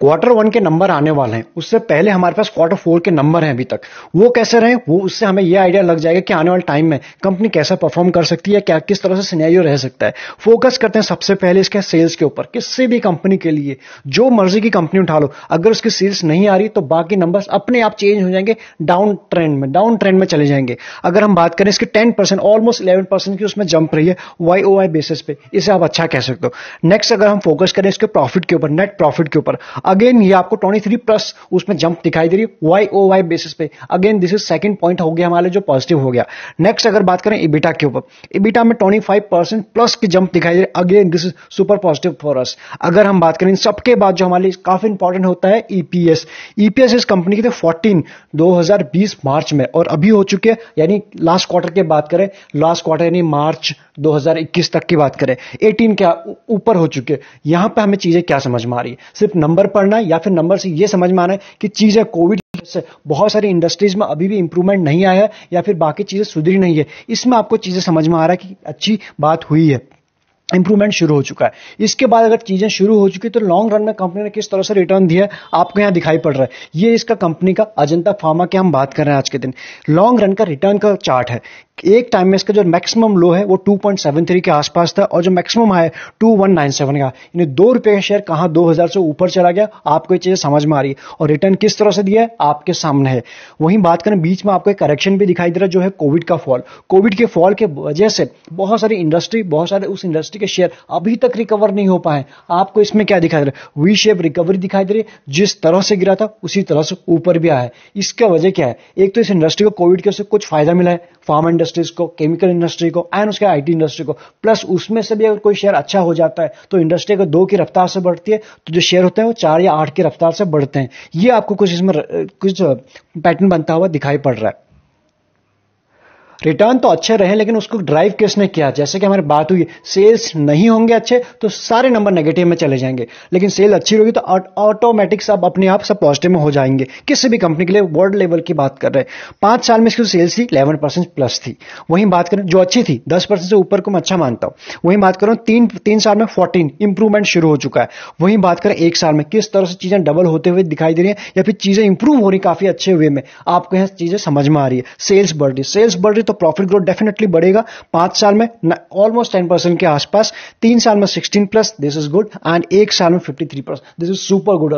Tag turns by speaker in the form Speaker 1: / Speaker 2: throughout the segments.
Speaker 1: quarter one के number आने वाले हैं उससे पहले हमारे पास क्वार्टर फोर के नंबर हैं अभी तक वो कैसे रहे वो उससे हमें ये आइडिया लग जाएगा कि आने वाले टाइम में कंपनी कैसा परफॉर्म कर सकती है क्या किस तरह से सिनेरियो रह सकता है फोकस करते हैं सबसे पहले इसके सेल्स के ऊपर किसी भी कंपनी के लिए जो मर्जी की कंपनी उठा लो अगर उसकी सेल्स नहीं आ रही तो बाकी नंबर अपने आप चेंज हो जाएंगे डाउन ट्रेंड में डाउन ट्रेंड में चले जाएंगे अगर हम बात करें इसके ten percent almost eleven percent की उसमें जंप रही है वाई ओ आई बेसिस पे इसे आप अच्छा कह सकते हो नेक्स्ट अगर हम फोकस करें इसके प्रॉफिट के ऊपर नेट प्रॉफिट के ऊपर अगेन ये आपको 23 प्लस उसमें जंप दिखाई दे रही है वाई ओ वाई बेसिस पे again this is second point हो गया हमारे जो पॉजिटिव हो गया नेक्स्ट अगर बात करें इबिटा के ऊपर इबिटा में 25 परसेंट प्लस की जंप दिखाई दे रही है again this is super positive for us अगर हम बात करें सबके बाद जो हमारे काफी इंपॉर्टेंट होता है ईपीएस e ईपीएस e इस कंपनी के थे फोर्टीन दो मार्च में और अभी हो चुके हैं यानी लास्ट क्वार्टर की बात करें लास्ट क्वार्टर यानी मार्च 2021 तक की बात करें 18 क्या ऊपर हो चुके यहां पे हमें चीजें क्या समझ में आ रही है सिर्फ नंबर पढ़ना है या फिर नंबर से ये समझ में आना है कि चीज़ें कोविड से बहुत सारी इंडस्ट्रीज में अभी भी इंप्रूवमेंट नहीं आया है या फिर बाकी चीज़ें सुधरी नहीं है इसमें आपको चीज़ें समझ में आ रहा है कि अच्छी बात हुई है इंप्रूवमेंट शुरू हो चुका है इसके बाद अगर चीज़ें शुरू हो चुकी तो लॉन्ग रन में कंपनी ने किस तरह से रिटर्न दिया आपको यहां दिखाई पड़ रहा है ये इसका कंपनी का अजंता फार्मा की हम बात कर रहे हैं आज के दिन लॉन्ग रन का रिटर्न का चार्ट है एक टाइम में इसका जो मैक्सिमम लो है वो 2.73 के आसपास था और जो मैक्सिमम हाई है 2197 का यानी दो रुपए का शेयर कहां 2000 से ऊपर चला गया आपको ये चीज़ें समझ में आ रही है और रिटर्न किस तरह से दिया है आपके सामने है वहीं बात करें बीच में आपको एक करेक्शन भी दिखाई दे रहा है जो है कोविड का फॉल कोविड के फॉल के वजह से बहुत सारी इंडस्ट्री बहुत सारे उस इंडस्ट्री के शेयर अभी तक रिकवर नहीं हो पाए आपको इसमें क्या दिखाई दे रहा है वी शेप रिकवरी दिखाई दे रही है जिस तरह से गिरा था उसी तरह से ऊपर भी आया है इसका वजह क्या है एक तो इस इंडस्ट्री को कोविड के से कुछ फायदा मिला है फार्म इंडस्ट्रीज को केमिकल इंडस्ट्री को एंड उसके आईटी इंडस्ट्री को प्लस उसमें से भी अगर कोई शेयर अच्छा हो जाता है तो इंडस्ट्री अगर दो की रफ्तार से बढ़ती है तो जो शेयर होते हैं वो चार या आठ की रफ्तार से बढ़ते हैं ये आपको कुछ इसमें कुछ पैटर्न बनता हुआ दिखाई पड़ रहा है रिटर्न तो अच्छे रहे लेकिन उसको ड्राइव किसने किया जैसे कि हमारी बात हुई सेल्स नहीं होंगे अच्छे तो सारे नंबर नेगेटिव में चले जाएंगे लेकिन सेल अच्छी होगी तो ऑटोमेटिक सब अपने आप सब पॉजिटिव में हो जाएंगे किसी भी कंपनी के लिए वर्ल्ड लेवल की बात कर रहे हैं पांच साल में इसकी सेल्स थी इलेवन परसेंट प्लस थी वहीं बात करें जो अच्छी थी दस परसेंट से ऊपर को मैं अच्छा मानता हूं वहीं बात करूं तीन तीन साल में फोर्टीन इंप्रूवमेंट शुरू हो चुका है वहीं बात करें एक साल में किस तरह से चीज़ें डबल होते हुए दिखाई दे रही है या फिर चीज़ें इंप्रूव हो रही काफ़ी अच्छे वे में आपको यह चीज़ें समझ में आ रही है सेल्स बढ़ रही सेल्स बढ़ रही तो प्रॉफिट ग्रोथ डेफिनेटली बढ़ेगा पांच साल में ऑलमोस्ट टेन परसेंट के आसपास तीन साल में sixteen plus this is good and एक साल में fifty three plus this is super good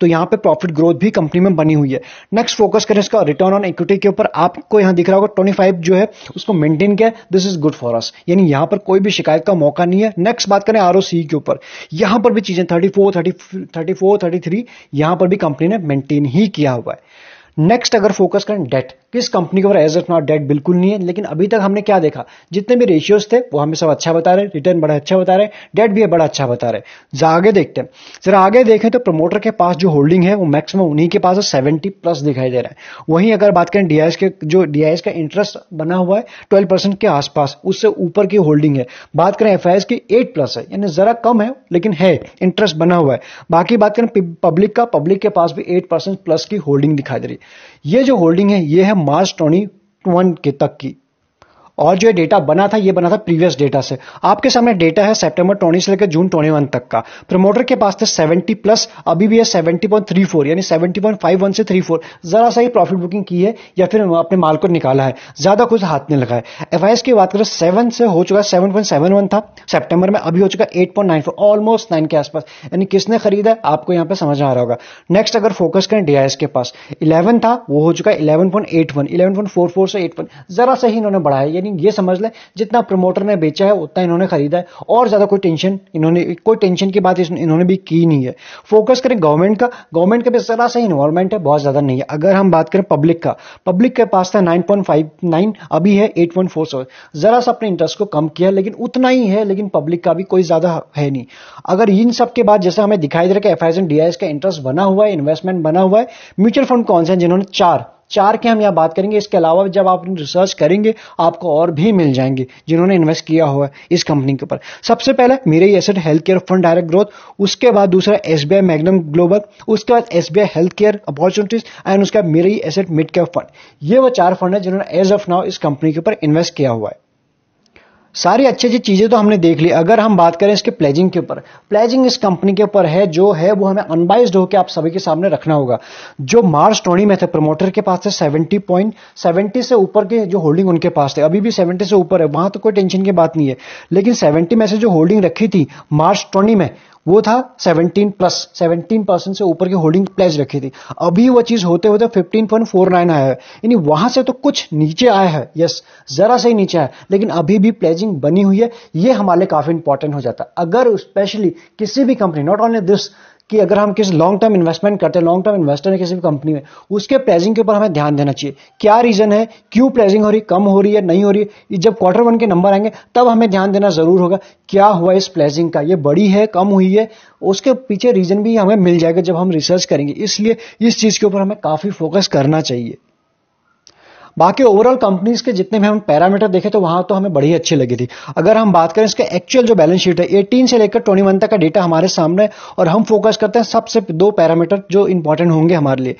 Speaker 1: तो यहां पे प्रॉफिट ग्रोथ भी कंपनी में बनी हुई है नेक्स्ट फोकस करें इसका रिटर्न ऑन इक्विटी के ऊपर आपको यहां दिख रहा होगा ट्वेंटी फाइव जो है उसको मेंटेन किया this is good for us यानी यहां पर कोई भी शिकायत का मौका नहीं है नेक्स्ट बात करें आर के ऊपर यहां पर भी चीजें thirty four thirty thirty four thirty three यहां पर भी कंपनी ने मेंटेन ही किया हुआ है नेक्स्ट अगर फोकस करें डेट किस कंपनी के ऊपर एज एट नॉट डेट बिल्कुल नहीं है लेकिन अभी तक हमने क्या देखा जितने भी रेशियोज थे वो हमें सब अच्छा बता रहे रिटर्न बड़ा अच्छा बता रहे डेट भी बड़ा अच्छा बता रहे जरा आगे देखते हैं जरा आगे देखें तो प्रमोटर के पास जो होल्डिंग है वो मैक्सिमम उन्हीं के पास सेवेंटी प्लस दिखाई दे रहा है वहीं अगर बात करें डीआईएस के जो डीआईएस का इंटरेस्ट बना हुआ है ट्वेल्व परसेंट के आसपास उससे ऊपर की होल्डिंग है बात करें एफ की एट प्लस है यानी जरा कम है लेकिन है इंटरेस्ट बना हुआ है बाकी बात करें पब्लिक का पब्लिक के पास भी एट परसेंट प्लस की होल्डिंग दिखाई दे रही है ये जो होल्डिंग है ये है मार्च ट्वेंटी वन के तक की और जो डेटा बना था ये बना था प्रीवियस डेटा से आपके सामने डेटा है सेप्टेम्बर ट्वेंटी से लेकर जून ट्वेंटी वन तक का प्रमोटर के पास थे सेवेंटी प्लस अभी भी है सेवेंटी पॉइंट थ्री फोर यानी सेवेंटी पॉइंट फाइव वन से थ्री फोर जरा सा ही प्रॉफिट बुकिंग की है या फिर अपने माल को निकाला है ज्यादा कुछ हाथ नहीं लगा है एफ की बात करें सेवन से हो चुका सेवन पॉइंट सेवन वन था सेप्टेम्बर में अभी हो चुका eight point nine four almost nine के आसपास यानी किसने खरीदा आपको यहाँ पर समझ आ रहा होगा नेक्स्ट अगर फोकस करें डीआईएस के पास इलेवन था वो हो चुका eleven point eight one eleven point four four से एट वन जरा सा ही इन्होंने बढ़ाया यानी लेकिन ये समझ लें जितना प्रमोटर ने बेचा है उतना इन्होंने खरीदा है और ज़्यादा कोई टेंशन इन्होंने कोई टेंशन की बात इन्होंने भी की नहीं है फोकस करें गवर्नमेंट का गवर्नमेंट का भी ज़रा सा इन्वॉल्वमेंट है बहुत ज़्यादा नहीं है अगर हम बात करें पब्लिक का पब्लिक के पास था नाइन अभी है एट ज़रा सा अपने इंटरेस्ट को कम किया लेकिन उतना ही है लेकिन पब्लिक का भी कोई ज़्यादा है नहीं अगर इन सब के बाद जैसे हमें दिखाई दे रहा है कि एफ का इंटरेस्ट बना हुआ है इन्वेस्टमेंट बना हुआ है म्यूचुअल फंड कौन से हैं जिन्होंने चार चार के हम यहाँ बात करेंगे इसके अलावा जब आप रिसर्च करेंगे आपको और भी मिल जाएंगे जिन्होंने इन्वेस्ट किया हुआ है इस कंपनी के ऊपर सबसे पहले Mirae asset health care fund direct growth उसके बाद दूसरा एस मैगनम ग्लोबल उसके बाद एस हेल्थ केयर अपॉर्चुनिटीज एंड उसके बाद Mirae asset mid care fund ये वो चार फंड है जिन्होंने एज ऑफ नाउ इस कंपनी के ऊपर इन्वेस्ट किया हुआ है सारी अच्छी अच्छी चीज़ें तो हमने देख ली अगर हम बात करें इसके प्लेजिंग के ऊपर प्लेजिंग इस कंपनी के ऊपर है जो है वो हमें अनबाइज होकर आप सभी के सामने रखना होगा जो मार्च टोनी में थे प्रमोटर के पास थे सेवेंटी पॉइंट सेवेंटी से ऊपर के जो होल्डिंग उनके पास थे अभी भी सेवेंटी से ऊपर है वहां तो कोई टेंशन की बात नहीं है लेकिन सेवेंटी में से जो होल्डिंग रखी थी मार्च टोनी में वो था 17 प्लस 17 परसेंट से ऊपर की होल्डिंग प्लेज रखी थी अभी वो चीज होते होते 15.49 आया है यानी वहां से तो कुछ नीचे आया है यस जरा से ही नीचे आया लेकिन अभी भी प्लेजिंग बनी हुई है ये हमारे लिए काफी इंपॉर्टेंट हो जाता है अगर स्पेशली किसी भी कंपनी नॉट ओनली दिस कि अगर हम किसी लॉन्ग टर्म इन्वेस्टमेंट करते हैं लॉन्ग टर्म इन्वेस्टर है किसी भी कंपनी में उसके प्राइसिंग के ऊपर हमें ध्यान देना चाहिए क्या रीजन है क्यों प्राइसिंग हो रही कम हो रही है नहीं हो रही है जब क्वार्टर वन के नंबर आएंगे तब हमें ध्यान देना जरूर होगा क्या हुआ इस प्राइसिंग का ये बड़ी है कम हुई है उसके पीछे रीजन भी हमें मिल जाएगा जब हम रिसर्च करेंगे इसलिए इस चीज के ऊपर हमें काफी फोकस करना चाहिए बाकी ओवरऑल कंपनीज के जितने भी हम पैरामीटर देखे तो वहां तो हमें बड़ी अच्छी लगी थी अगर हम बात करें इसके एक्चुअल जो बैलेंस शीट है एटीन से लेकर ट्वेंटी वन तक का डेटा हमारे सामने और हम फोकस करते हैं सबसे दो पैरामीटर जो इंपॉर्टेंट होंगे हमारे लिए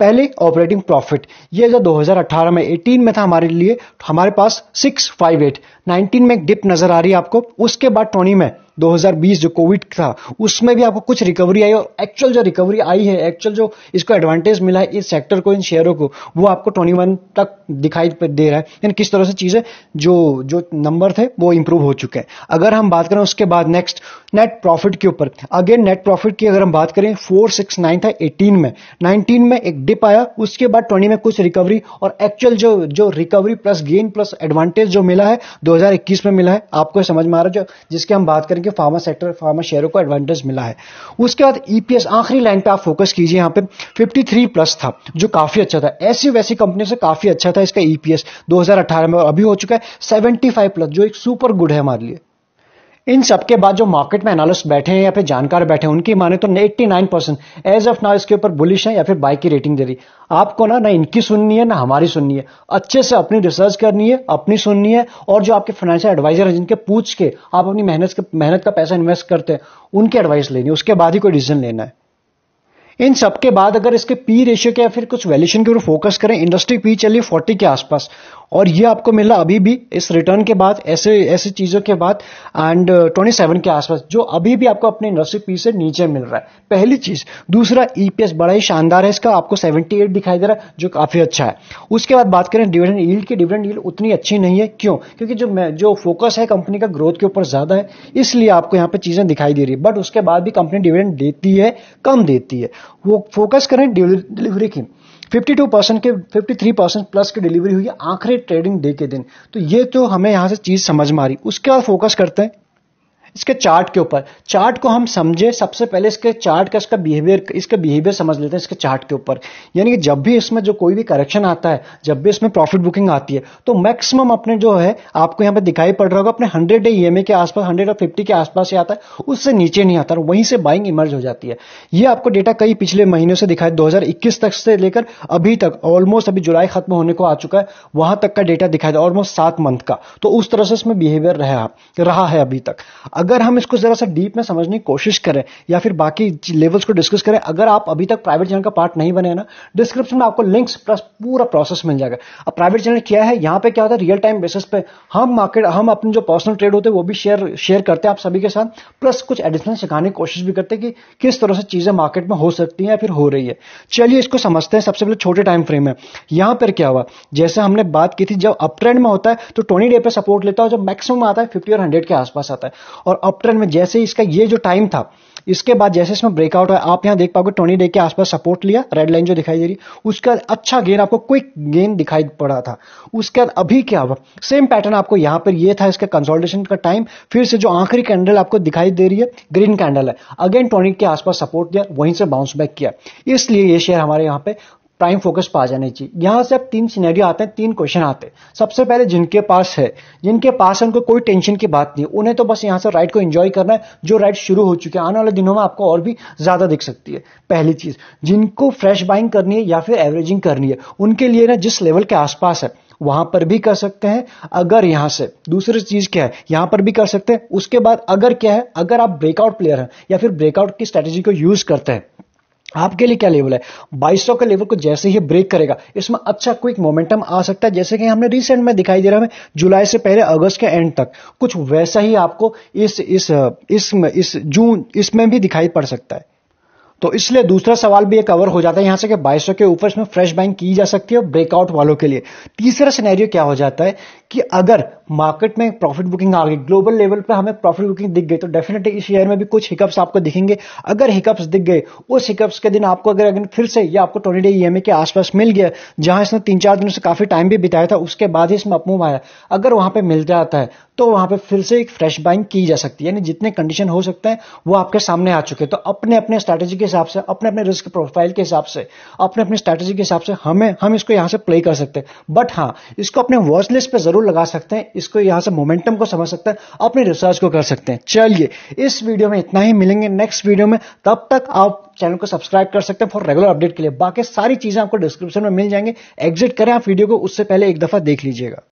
Speaker 1: पहले ऑपरेटिंग प्रॉफिट ये जो 2018 में 18 में था हमारे लिए हमारे पास 658 19 में डिप नजर आ रही है आपको उसके बाद 20 में 2020 जो कोविड था उसमें भी आपको कुछ रिकवरी आई और एक्चुअल जो रिकवरी आई है एक्चुअल जो इसको एडवांटेज मिला है इस सेक्टर को इन शेयरों को वो आपको ट्वेंटी वन तक दिखाई दे रहा है यानी किस तरह से चीज़ें जो जो नंबर थे वो इम्प्रूव हो चुके हैं अगर हम बात करें उसके बाद नेक्स्ट नेट प्रॉफिट के ऊपर अगेन नेट प्रॉफिट की अगर हम बात करें फोर सिक्स नाइन था एटीन में नाइनटीन में एक डिप आया उसके बाद ट्वेंटी में कुछ रिकवरी और एक्चुअल जो जो recovery plus gain plus advantage जो मिला है दो में मिला है आपको समझ में आ रहा है जो जिसके हम बात करेंगे फार्मा सेक्टर फार्मा शेयरों को एडवांटेज मिला है उसके बाद ईपीएस e आखिरी लाइन पे आप फोकस कीजिए यहां पे 53 प्लस था जो काफी अच्छा था ऐसी वैसी कंपनी से काफी अच्छा था इसका ईपीएस e 2018 में और अभी हो चुका है 75 प्लस जो एक सुपर गुड है हमारे लिए इन सबके बाद जो मार्केट में एनालिस्ट बैठे हैं या फिर जानकार बैठे हैं उनकी माने तो 89 परसेंट एज ऑफ नाउ इसके ऊपर बुलिश है या फिर बाई की रेटिंग दे रही आपको ना ना इनकी सुननी है ना हमारी सुननी है अच्छे से अपनी रिसर्च करनी है अपनी सुननी है और जो आपके फाइनेंशियल एडवाइजर हैं जिनके पूछ के आप अपनी मेहनत मेहनत का पैसा इन्वेस्ट करते हैं उनकी एडवाइस लेनी है उसके बाद ही कोई डिसीजन लेना है इन सबके बाद अगर इसके पी रेशियो के या फिर कुछ वैल्यूशन के ऊपर फोकस करें इंडस्ट्री पी चलिए 40 के आसपास और ये आपको मिला अभी भी इस रिटर्न के बाद ऐसे ऐसी चीज़ों के बाद एंड ट्वेंटी सेवन के आसपास जो अभी भी आपको अपने इंडस्ट्री पी से नीचे मिल रहा है पहली चीज़ दूसरा ईपीएस e बड़ा ही शानदार है इसका आपको 78 दिखाई दे रहा है जो काफ़ी अच्छा है उसके बाद बात करें डिविडेंड ईल्ड की डिविडेंड ईल्ड उतनी अच्छी नहीं है क्यों क्योंकि जो जो फोकस है कंपनी का ग्रोथ के ऊपर ज़्यादा है इसलिए आपको यहाँ पर चीज़ें दिखाई दे रही है बट उसके बाद भी कंपनी डिविडेंड देती है कम देती है वो फोकस करें डिलीवरी की 52 परसेंट के 53 परसेंट प्लस की डिलीवरी हुई है आखिरी ट्रेडिंग डे के दिन तो ये तो हमें यहां से चीज़ समझ में आ रही उसके बाद फोकस करते हैं इसके चार्ट के ऊपर चार्ट को हम समझे सबसे पहले इसके चार्ट का इसका बिहेवियर इसका बिहेवियर समझ लेते हैं इसके चार्ट के ऊपर यानी कि जब भी इसमें जो कोई भी करेक्शन आता है जब भी इसमें प्रॉफिट बुकिंग आती है तो मैक्सिमम अपने जो है आपको यहाँ पे दिखाई पड़ रहा होगा अपने हंड्रेड डे ई के आसपास हंड्रेड और फिफ्टी के आसपास ही आता है उससे नीचे नहीं आता वहीं से बाइंग इमर्ज हो जाती है ये आपको डेटा कई पिछले महीनों से दिखाई दो तक से लेकर अभी तक ऑलमोस्ट अभी जुलाई खत्म होने को आ चुका है वहां तक का डेटा दिखाई ऑलमोस्ट सात मंथ का तो उस तरह से इसमें बिहेवियर रहा रहा है अभी तक अगर हम इसको जरा सा डीप में समझने की कोशिश करें या फिर बाकी लेवल्स को डिस्कस करें अगर आप अभी तक प्राइवेट चैनल का पार्ट नहीं बने ना डिस्क्रिप्शन में आपको लिंक्स प्लस पूरा प्रोसेस मिल जाएगा अब प्राइवेट चैनल क्या है यहाँ पे क्या होता है रियल टाइम बेसिस पे हम मार्केट हम अपने जो पर्सनल ट्रेड होते हैं वो भी शेयर शेयर करते हैं आप सभी के साथ प्लस कुछ एडिशनल सिखाने की कोशिश भी करते हैं कि किस तरह से चीजें मार्केट में हो सकती हैं या फिर हो रही है चलिए इसको समझते हैं सबसे पहले छोटे टाइम फ्रेम में यहाँ पर क्या हुआ जैसे हमने बात की थी जब अप ट्रेंड में होता है तो ट्वेंटी डे पे सपोर्ट लेता है जब मैक्सिमम आता है फिफ्टी और हंड्रेड के आसपास आता है और और अप ट्रेंड में जैसे इसका ये जो टाइम था इसके बाद जैसे इसमें ब्रेकआउट है आप यहाँ देख पाओगे ट्वेंटी डे के आसपास सपोर्ट लिया रेड लाइन जो दिखाई दे रही उसके बाद अच्छा गेन आपको क्विक गेन दिखाई पड़ा था उसके बाद अभी क्या हुआ सेम पैटर्न आपको यहाँ पर ये था इसका कंसोलिडेशन का टाइम फिर से जो आखिरी कैंडल आपको दिखाई दे रही है ग्रीन कैंडल है अगेन ट्वेंटी के आसपास सपोर्ट दिया वहीं से बाउंस बैक किया इसलिए ये शेयर हमारे यहाँ पे प्राइम फोकस पा जाने चाहिए यहां से अब तीन सिनेरियो आते हैं तीन क्वेश्चन आते हैं सबसे पहले जिनके पास है जिनके पास है उनको कोई टेंशन की बात नहीं उन्हें तो बस यहाँ से राइट को एंजॉय करना है जो राइट शुरू हो चुके हैं आने वाले दिनों में आपको और भी ज़्यादा दिख सकती है पहली चीज़ जिनको फ्रेश बाइंग करनी है या फिर एवरेजिंग करनी है उनके लिए ना जिस लेवल के आसपास है वहां पर भी कर सकते हैं अगर यहां से दूसरी चीज क्या है यहां पर भी कर सकते हैं उसके बाद अगर क्या है अगर आप ब्रेकआउट प्लेयर हैं या फिर ब्रेकआउट की स्ट्रेटेजी को यूज करते हैं आपके लिए क्या लेवल है 2200 का लेवल को जैसे ही ब्रेक करेगा इसमें अच्छा क्विक मोमेंटम आ सकता है जैसे कि हमने रिसेंट में दिखाई दे रहा है जुलाई से पहले अगस्त के एंड तक कुछ वैसा ही आपको इस इस इस इस जून इसमें भी दिखाई पड़ सकता है तो इसलिए दूसरा सवाल भी एक कवर हो जाता है यहां से कि 2200 के ऊपर इसमें फ्रेश बाइंग की जा सकती है ब्रेकआउट वालों के लिए तीसरा सिनेरियो क्या हो जाता है कि अगर मार्केट में प्रॉफिट बुकिंग आ गई ग्लोबल लेवल पर हमें प्रॉफिट बुकिंग दिख गई तो डेफिनेटली इस शेयर में भी कुछ हिकअप्स आपको दिखेंगे अगर हिकअप्स दिख गए उस हिकअप्स के दिन आपको अगर अगर फिर से ये आपको ट्वेंटी डे ई के आसपास मिल गया जहां इसने तीन चार दिनों से काफी टाइम भी बिताया था उसके बाद ही इसमें अपमूव आया अगर वहां पर मिल जाता है तो वहां पर फिर से एक फ्रेश बाइंग की जा सकती है यानी जितने कंडीशन हो सकते हैं वो आपके सामने आ चुके हैं तो अपने अपने स्ट्रैटेजी के हिसाब से अपने अपने रिस्क प्रोफाइल के हिसाब से अपने अपने स्ट्रैटेजी के हिसाब से हमें हम इसको यहां से प्ले कर सकते हैं बट हाँ इसको अपने वॉच लिस्ट पर जरूर लगा सकते हैं इसको यहां से मोमेंटम को समझ सकते हैं अपने रिसर्च को कर सकते हैं चलिए इस वीडियो में इतना ही मिलेंगे नेक्स्ट वीडियो में तब तक आप चैनल को सब्सक्राइब कर सकते हैं फॉर रेगुलर अपडेट के लिए बाकी सारी चीजें आपको डिस्क्रिप्शन में मिल जाएंगे एग्जिट करें आप वीडियो को उससे पहले एक दफा देख लीजिएगा